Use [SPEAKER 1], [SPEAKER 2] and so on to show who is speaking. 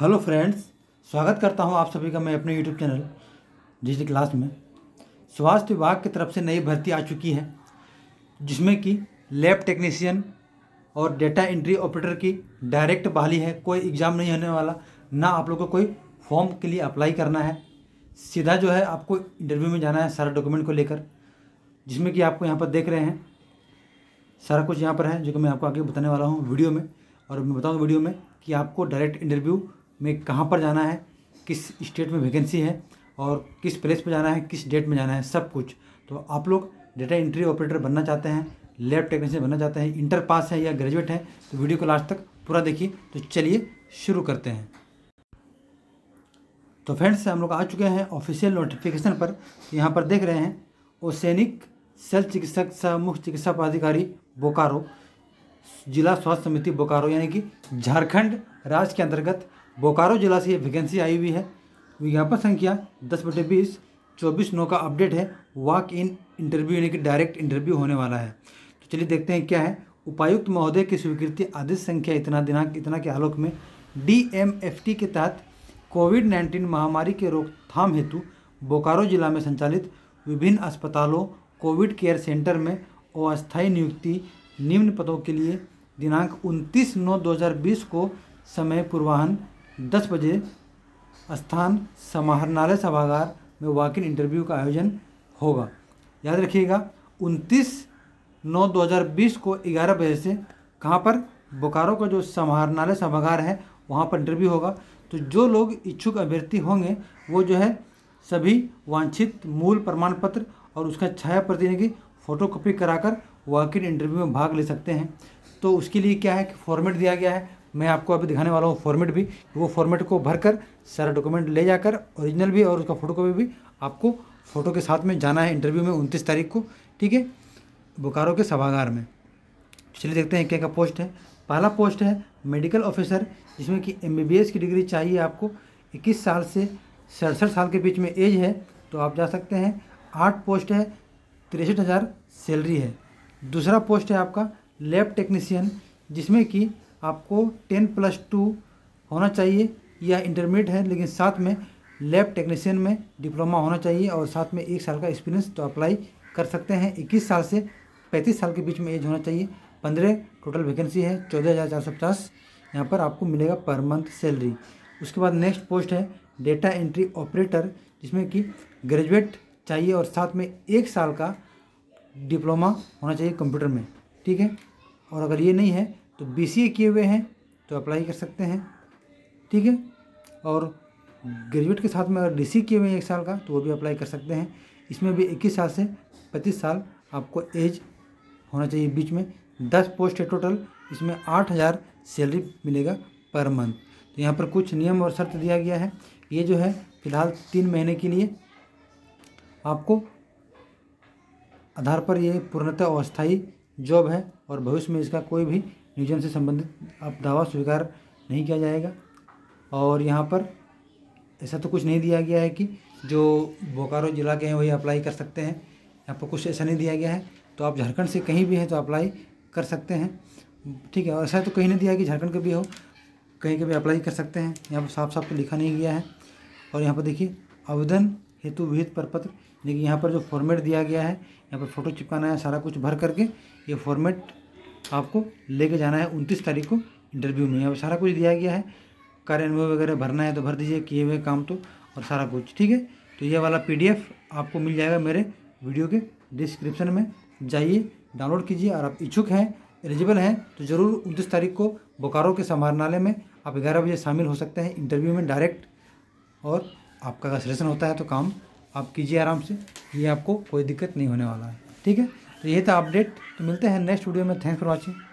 [SPEAKER 1] hello friends स्वागत करता हूं आप सभी का मैं अपने यूट्यूब चैनल डिजिटल क्लास में स्वास्थ्य विभाग की तरफ से नई भर्ती आ चुकी है जिसमें कि लैब टेक्नीशियन और डेटा एंट्री ऑपरेटर की डायरेक्ट बहाली है कोई एग्ज़ाम नहीं होने वाला ना आप लोग को कोई फॉर्म के लिए अप्लाई करना है सीधा जो है आपको इंटरव्यू में जाना है सारा डॉक्यूमेंट को लेकर जिसमें कि आपको यहाँ पर देख रहे हैं सारा कुछ यहाँ पर है जो कि मैं आपको आगे बताने वाला हूँ वीडियो में और मैं बताऊँगा वीडियो में कि आपको डायरेक्ट इंटरव्यू में कहाँ पर जाना है किस स्टेट में वैकेंसी है और किस प्लेस पर जाना है किस डेट में जाना है सब कुछ तो आप लोग डेटा एंट्री ऑपरेटर बनना चाहते हैं लैब टेक्नीशियन बनना चाहते हैं इंटर पास है या ग्रेजुएट है तो वीडियो को लास्ट तक पूरा देखिए तो चलिए शुरू करते हैं तो फ्रेंड्स हम लोग आ चुके हैं ऑफिशियल नोटिफिकेशन पर तो यहाँ पर देख रहे हैं ओसैनिक सेल चिकित्सक सह मुख्य चिकित्सा पदाधिकारी बोकारो जिला स्वास्थ्य समिति बोकारो यानी कि झारखंड राज्य के अंतर्गत बोकारो जिला से ये वैकेंसी आई हुई है विज्ञापन संख्या दस बटे बीस चौबीस नौ का अपडेट है वॉक इन इंटरव्यू यानी कि डायरेक्ट इंटरव्यू होने वाला है तो चलिए देखते हैं क्या है उपायुक्त महोदय की स्वीकृति आदेश संख्या इतना दिनांक इतना के आलोक में डी एम एफ टी के तहत कोविड नाइन्टीन महामारी के रोकथाम हेतु बोकारो जिला में संचालित विभिन्न अस्पतालों कोविड केयर सेंटर में अस्थायी नियुक्ति निम्न पदों के लिए दिनांक 29 नौ 2020 को समय पूर्वाहन दस बजे स्थान समाहरणालय सभागार में वाकिन इंटरव्यू का आयोजन होगा याद रखिएगा 29 नौ 2020 को 11 बजे से कहाँ पर बोकारो का जो समाहरणालय सभागार है वहाँ पर इंटरव्यू होगा तो जो लोग इच्छुक अभ्यर्थी होंगे वो जो है सभी वांछित मूल प्रमाण पत्र और उसका छाया प्रतिनिधि फोटो कॉपी कराकर वाकिन इंटरव्यू में भाग ले सकते हैं तो उसके लिए क्या है कि फॉर्मेट दिया गया है मैं आपको अभी दिखाने वाला हूँ फॉर्मेट भी वो फॉर्मेट को भर कर सारा डॉक्यूमेंट ले जाकर ओरिजिनल भी और उसका फोटो भी आपको फ़ोटो के साथ में जाना है इंटरव्यू में उनतीस तारीख को ठीक है बोकारो के सभागार में चलिए देखते हैं क्या क्या पोस्ट है पहला पोस्ट है मेडिकल ऑफिसर जिसमें कि एम की डिग्री चाहिए आपको इक्कीस साल से सड़सठ साल के बीच में एज है तो आप जा सकते हैं आठ पोस्ट है तिरसठ हज़ार सैलरी है दूसरा पोस्ट है आपका लैब टेक्नीसियन जिसमें कि आपको टेन प्लस टू होना चाहिए या इंटरमीडिएट है लेकिन साथ में लैब टेक्नीशियन में डिप्लोमा होना चाहिए और साथ में एक साल का एक्सपीरियंस तो अप्लाई कर सकते हैं इक्कीस साल से पैंतीस साल के बीच में एज होना चाहिए पंद्रह टोटल वैकेंसी है चौदह हज़ार चार सौ पचास यहाँ पर आपको मिलेगा पर मंथ सैलरी उसके बाद नेक्स्ट पोस्ट है डेटा एंट्री ऑपरेटर जिसमें कि ग्रेजुएट चाहिए और साथ में एक साल का डिप्लोमा होना चाहिए कंप्यूटर में ठीक है और अगर ये नहीं है तो बी किए हुए हैं तो अप्लाई कर सकते हैं ठीक है और ग्रेजुएट के साथ में अगर डी किए हुए हैं एक साल का तो वो भी अप्लाई कर सकते हैं इसमें भी इक्कीस साल से पच्चीस साल आपको एज होना चाहिए बीच में दस पोस्ट है टोटल इसमें आठ हज़ार सैलरी मिलेगा पर मंथ तो यहाँ पर कुछ नियम और शर्त दिया गया है ये जो है फिलहाल तीन महीने के लिए आपको आधार पर ये पूर्णतः अस्थायी जॉब है और भविष्य में इसका कोई भी नियोजन से संबंधित अब दावा स्वीकार नहीं किया जाएगा और यहाँ पर ऐसा तो कुछ नहीं दिया गया है कि जो बोकारो ज़िला के हैं वही अप्लाई कर सकते हैं यहाँ पर कुछ ऐसा नहीं दिया गया है तो आप झारखंड से कहीं भी हैं तो अप्लाई कर सकते हैं ठीक है और ऐसा तो कहीं नहीं दिया कि झारखंड के भी हो कहीं के भी अप्लाई कर सकते हैं यहाँ पर साफ साफ तो लिखा नहीं गया है और यहाँ पर देखिए आवेदन हेतु विहित प्रपत्र देखिए यहाँ पर जो फॉर्मेट दिया गया है यहाँ पर फ़ोटो चिपकाना है सारा कुछ भर करके ये फॉर्मेट आपको लेके जाना है उनतीस तारीख को इंटरव्यू में अभी सारा कुछ दिया गया है कार्य अनुभव वगैरह भरना है तो भर दीजिए किए हुए काम तो और सारा कुछ ठीक है तो ये वाला पी आपको मिल जाएगा मेरे वीडियो के डिस्क्रिप्शन में जाइए डाउनलोड कीजिए और आप इच्छुक हैं एलिजिबल हैं तो ज़रूर उनतीस तारीख को बोकारो के समाहरणालय में आप ग्यारह बजे शामिल हो सकते हैं इंटरव्यू में डायरेक्ट और आपका अगर सिलेक्शन होता है तो काम आप कीजिए आराम से ये आपको कोई दिक्कत नहीं होने वाला है ठीक है तो ये था अपडेट तो मिलते हैं नेक्स्ट वीडियो में थैंक्स फॉर वॉचिंग